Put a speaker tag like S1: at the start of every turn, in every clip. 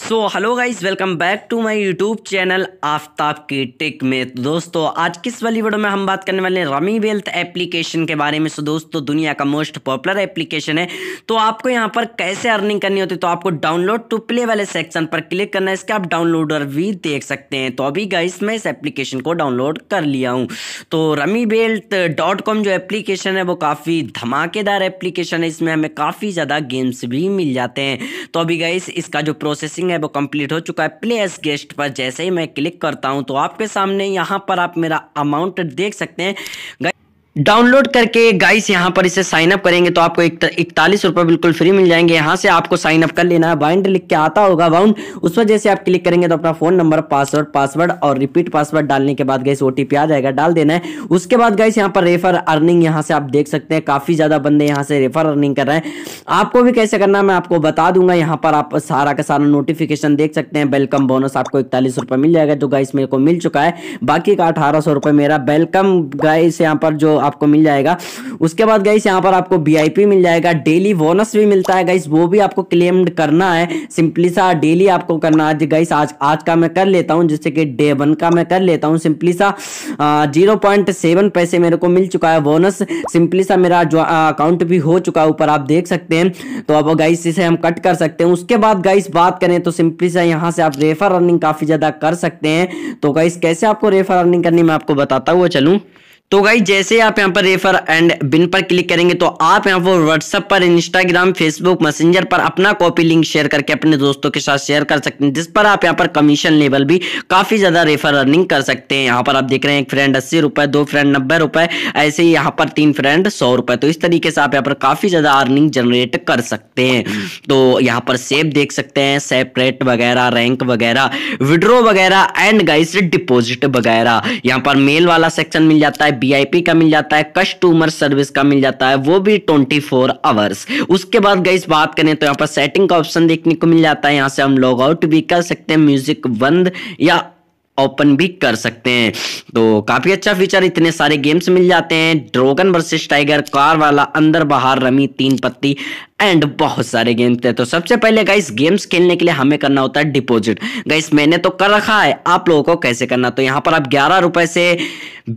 S1: so hello guys welcome back to my YouTube channel Aftab की tech में दोस्तों आज किस वाली वीडियो में हम बात करने वाले हैं रमी वेल्थ एप्लीकेशन के बारे में सो दोस्तों दुनिया का मोस्ट पॉपुलर एप्लीकेशन है तो आपको यहां पर कैसे अर्निंग करनी होती है तो आपको डाउनलोड टू प्ले वाले सेक्शन पर क्लिक करना है इसके आप डाउनलोडर भी देख सकते हैं तो अभी गाइस मैं इस एप्लीकेशन को डाउनलोड कर लिया हूँ तो रमी बेल्ट डॉट कॉम जो एप्लीकेशन है वो काफ़ी धमाकेदार एप्लीकेशन है इसमें हमें काफ़ी ज़्यादा गेम्स भी मिल जाते हैं तो अभी गाइस इसका जो प्रोसेसिंग प्रोसेसिंग है वो कंप्लीट हो चुका है प्ले एस गेस्ट पर जैसे ही मैं क्लिक करता हूँ तो आपके सामने यहाँ पर आप मेरा अमाउंट देख सकते हैं डाउनलोड करके गाइस यहाँ पर इसे साइन अप करेंगे तो आपको इकतालीस रुपये बिल्कुल फ्री मिल जाएंगे यहाँ से आपको साइन अप कर लेना है बाइंड लिख के आता होगा बाउंड उस वजह से आप क्लिक करेंगे तो अपना फोन नंबर पासवर्ड पासवर्ड और रिपीट पासवर्ड डालने के बाद गाइस ओ आ जाएगा डाल देना है उसके बाद गाइस यहाँ पर रेफर अर्निंग यहाँ से आप देख सकते हैं काफ़ी ज़्यादा बंदे यहाँ से रेफर अर्निंग कर रहे हैं आपको भी कैसे करना है मैं आपको बता दूंगा यहाँ पर आप सारा का सारा नोटिफिकेशन देख सकते हैं वेलकम बोनस आपको इकतालीस मिल जाएगा जो गाइस मेरे को मिल चुका है बाकी का अठारह मेरा वेलकम गाइस यहाँ पर जो आपको मिल जाएगा उसके बाद गाइस यहाँ पर आपको वी मिल जाएगा डेली बोनस भी मिलता है गाइस वो भी आपको क्लेम करना है सिंपली सा डेली आपको करना है गाइस आज आज का मैं कर लेता हूँ जैसे कि डे वन का मैं कर लेता हूँ सिंपली सा जीरो पैसे मेरे को मिल चुका है बोनस सिंपली सा मेरा जो अकाउंट भी हो चुका है ऊपर आप देख सकते हैं तो अब गाइस इसे हम कट कर सकते हैं उसके बाद गाइस बात करें तो सिंपली सा यहाँ से आप रेफर अर्निंग काफ़ी ज़्यादा कर सकते हैं तो गाइस कैसे आपको रेफर अर्निंग करनी मैं आपको बताता हुआ चलूँ तो गाई जैसे आप यहाँ पर रेफर एंड बिन पर क्लिक करेंगे तो आप यहाँ पर व्हाट्सअप पर इंस्टाग्राम फेसबुक मैसेंजर पर अपना कॉपी लिंक शेयर करके अपने दोस्तों के साथ शेयर कर सकते हैं जिस पर आप यहाँ पर कमीशन लेवल भी काफ़ी ज़्यादा रेफर अर्निंग कर सकते हैं यहाँ पर आप देख रहे हैं एक फ्रेंड अस्सी रुपए दो फ्रेंड नब्बे रुपए ऐसे ही यहाँ पर तीन फ्रेंड सौ रुपए तो इस तरीके से आप यहाँ पर काफ़ी ज़्यादा अर्निंग जनरेट कर सकते हैं तो यहाँ पर सेब देख सकते हैं सेपरेट वगैरह रैंक वगैरह विड्रो वगैरह एंड गाइस डिपोजिट वगैरह यहाँ पर मेल वाला सेक्शन मिल जाता है वीआईपी का मिल जाता है कस्टमर सर्विस का मिल जाता है वो भी ट्वेंटी फोर आवर्स उसके बाद गई बात करें तो यहाँ पर सेटिंग का ऑप्शन देखने को मिल जाता है यहाँ से हम लॉग आउट भी कर सकते हैं म्यूजिक बंद या ओपन भी कर सकते हैं तो काफ़ी अच्छा फीचर इतने सारे गेम्स मिल जाते हैं ड्रोगन वर्सेस टाइगर कार वाला अंदर बाहर रमी तीन पत्ती एंड बहुत सारे गेम्स थे तो सबसे पहले गाइस गेम्स खेलने के लिए हमें करना होता है डिपॉजिट गाइस मैंने तो कर रखा है आप लोगों को कैसे करना तो यहाँ पर आप ग्यारह रुपए से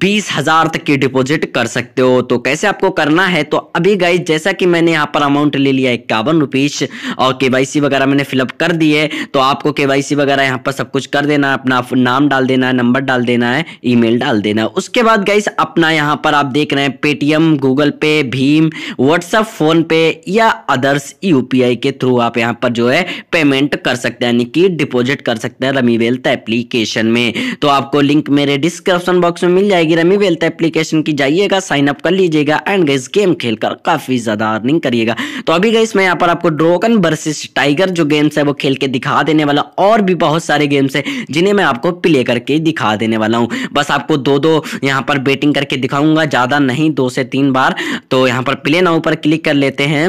S1: बीस हजार तक की डिपॉजिट कर सकते हो तो कैसे आपको करना है तो अभी गाइस जैसा कि मैंने यहाँ पर अमाउंट ले लिया इक्यावन रुपीज और के वगैरह मैंने फिलअप कर दी है तो आपको के वगैरह यहाँ पर सब कुछ कर देना अपना नाम डाल देना है नंबर डाल देना है ईमेल डाल देना है उसके बाद गाइस अपना यहाँ पर आप देख रहे हैं पेटीएम गूगल पे भीम व्हाट्सअप फोन पे या अदर्स यू के थ्रू आप यहाँ पर जो है पेमेंट कर सकते हैं यानी कि डिपोजिट कर सकते हैं रमी वेल्थ एप्लीकेशन में तो आपको लिंक मेरे डिस्क्रिप्शन बॉक्स में मिल जाएगी रमी वेल्थ एप्लीकेशन की जाइएगा साइन अप कर लीजिएगा एंड गाइस गेम खेलकर काफी ज्यादा अर्निंग करिएगा तो अभी गाइस मैं यहाँ पर आपको ड्रोकन बर्सिस टाइगर जो गेम्स है वो खेल के दिखा देने वाला और भी बहुत सारे गेम्स है जिन्हें मैं आपको प्ले लेकर के दिखा देने वाला हूँ बस आपको दो दो यहाँ पर बेटिंग करके दिखाऊंगा ज़्यादा नहीं दो से तीन बार तो यहाँ पर प्ले नाउ पर क्लिक कर लेते हैं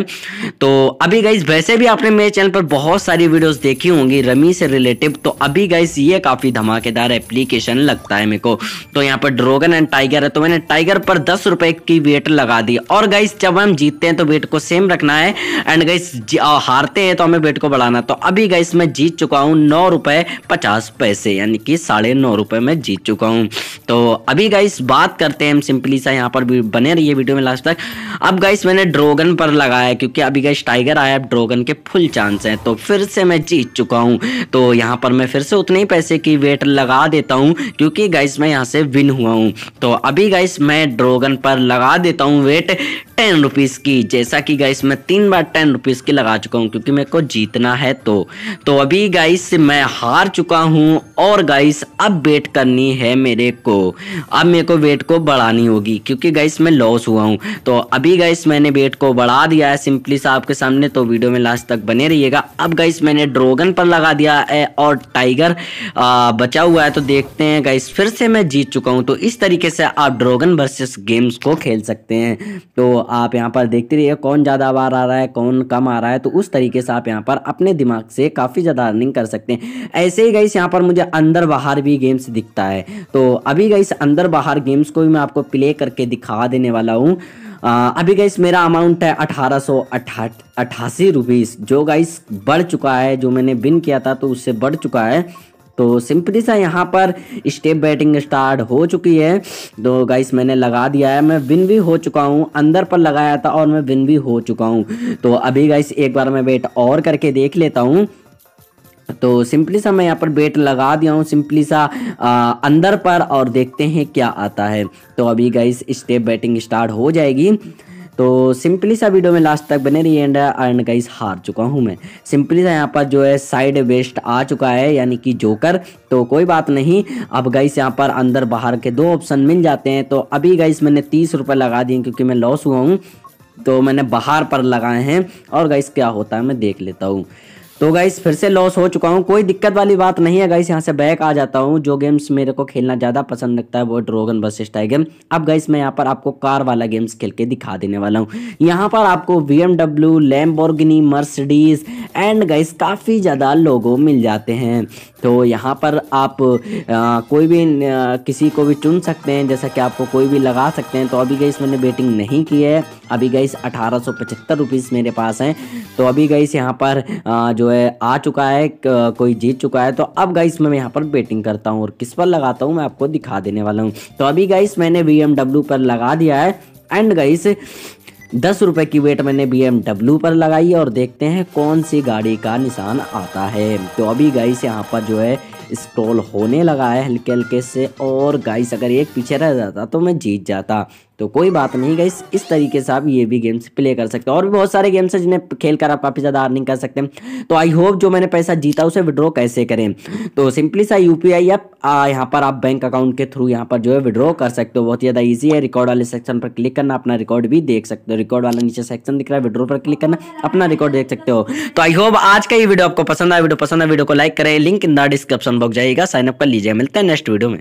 S1: तो अभी गाइज वैसे भी आपने मेरे चैनल पर बहुत सारी वीडियोस देखी होंगी रमी से रिलेटिव तो अभी गाइज ये काफ़ी धमाकेदार एप्लीकेशन लगता है मेरे को तो यहाँ पर ड्रोगन एंड टाइगर है तो मैंने टाइगर पर दस रुपये की वेट लगा दी और गाइज जब हम जीतते हैं तो वेट को सेम रखना है एंड गाइस हारते हैं तो हमें वेट को बढ़ाना तो अभी गाइस मैं जीत चुका हूं नौ रुपए पचास पैसे यानी कि सात साढ़े नौ रुपये में जीत चुका हूँ तो अभी गाइस बात करते हैं हम सिंपली सा यहाँ पर भी बने रहिए वीडियो में लास्ट तक अब गाइस मैंने ड्रोगन पर लगाया है क्योंकि अभी गाइस टाइगर आया अब ड्रोगन के फुल चांस हैं तो फिर से मैं जीत चुका हूँ तो यहाँ पर मैं फिर से उतने ही पैसे की वेट लगा देता हूँ क्योंकि गाइस मैं यहाँ से विन हुआ हूँ तो अभी गाइस मैं ड्रोगन पर लगा देता हूँ वेट टेन रुपीज़ की जैसा कि गाइस मैं तीन बार टेन रुपीज़ की लगा चुका हूँ क्योंकि मेरे को जीतना है तो तो अभी गाइस मैं हार चुका हूँ और गाइस अब वेट करनी है मेरे को अब मेरे को वेट को बढ़ानी होगी क्योंकि गाइस मैं लॉस हुआ हूँ तो अभी गाइस मैंने वेट को बढ़ा दिया है सिंपली सा आपके सामने तो वीडियो में लास्ट तक बने रहिएगा अब गाइस मैंने ड्रोगन पर लगा दिया है और टाइगर आ, बचा हुआ है तो देखते हैं गाइस फिर से मैं जीत चुका हूँ तो इस तरीके से आप ड्रोगन वर्सेस गेम्स को खेल सकते हैं तो आप यहाँ पर देखते रहिए कौन ज़्यादा बार आ रहा है कौन कम आ रहा है तो उस तरीके से आप यहाँ पर अपने दिमाग से काफ़ी ज़्यादा अर्निंग कर सकते हैं ऐसे ही गाइस यहाँ पर मुझे अंदर बाहर भी गेम्स दिखता है तो अभी वही गई अंदर बाहर गेम्स को भी मैं आपको प्ले करके दिखा देने वाला हूँ अभी गाइस मेरा अमाउंट है अठारह सौ जो गाइस बढ़ चुका है जो मैंने बिन किया था तो उससे बढ़ चुका है तो सिंपली सा यहाँ पर स्टेप बैटिंग स्टार्ट हो चुकी है तो गाइस मैंने लगा दिया है मैं विन भी हो चुका हूँ अंदर पर लगाया था और मैं विन भी हो चुका हूँ तो अभी गाइस एक बार मैं वेट और करके देख लेता हूँ तो सिंपली सा मैं यहाँ पर बेट लगा दिया हूँ सिंपली सा आ, अंदर पर और देखते हैं क्या आता है तो अभी गाइस स्टेप बैटिंग स्टार्ट हो जाएगी तो सिंपली सा वीडियो में लास्ट तक बने रही एंड एंड गाइस हार चुका हूँ मैं सिंपली सा यहाँ पर जो है साइड वेस्ट आ चुका है यानी कि जोकर तो कोई बात नहीं अब गाइस यहाँ पर अंदर बाहर के दो ऑप्शन मिल जाते हैं तो अभी गाइस मैंने तीस रुपये लगा दिए क्योंकि मैं लॉस हुआ हूँ तो मैंने बाहर पर लगाए हैं और गाइस क्या होता है मैं देख लेता हूँ तो गाइस फिर से लॉस हो चुका हूँ कोई दिक्कत वाली बात नहीं है गाइस यहाँ से बैक आ जाता हूँ जो गेम्स मेरे को खेलना ज़्यादा पसंद लगता है वो ड्रोगन स्टाइल गेम अब गाइस मैं यहाँ पर आपको कार वाला गेम्स खेल के दिखा देने वाला हूँ यहाँ पर आपको B M W and guys काफ़ी ज़्यादा लोगो मिल जाते हैं तो यहाँ पर आप आ, कोई भी आ, किसी को भी चुन सकते हैं जैसा कि आपको कोई भी लगा सकते हैं तो अभी गाइस मैंने बेटिंग नहीं की है अभी गाइस अठारह सौ मेरे पास हैं तो अभी गाइस यहाँ पर आ, जो है आ चुका है कोई जीत चुका है तो अब गाइस मैं यहाँ पर बेटिंग करता हूँ और किस पर लगाता हूँ मैं आपको दिखा देने वाला हूँ तो अभी गाइस मैंने बी पर लगा दिया है एंड गाइस दस रुपये की वेट मैंने बी पर लगाई और देखते हैं कौन सी गाड़ी का निशान आता है तो अभी गाइस यहाँ पर जो है स्क्रॉल होने लगा है हल्के हल्के से और गाइस अगर एक पीछे रह जाता तो मैं जीत जाता तो कोई बात नहीं गई इस तरीके से आप ये भी गेम्स प्ले कर सकते हो और भी बहुत सारे गेम्स हैं जिन्हें खेल कर आप काफ़ी ज़्यादा अर्निंग कर सकते हैं तो आई होप जो मैंने पैसा जीता उसे विड्रॉ कैसे करें तो सिंपली सा यू पी आई ऐप यहाँ पर आप बैंक अकाउंट के थ्रू यहाँ पर जो है विड्रॉ कर सकते हो बहुत ज़्यादा ईजी है रिकॉर्ड वाले सेक्शन पर क्लिक करना अपना रिकॉर्ड भी देख सकते हो रिकॉर्ड वाला नीचे सेक्शन दिख रहा है विड्रो पर क्लिक करना अपना रिकॉर्ड देख सकते हो तो आई होप आज का ये वीडियो आपको पसंद आया वीडियो पसंद है वीडियो को लाइक करें link in the description box जाएगा साइनअप कर लीजिए मिलते हैं नेक्स्ट वीडियो में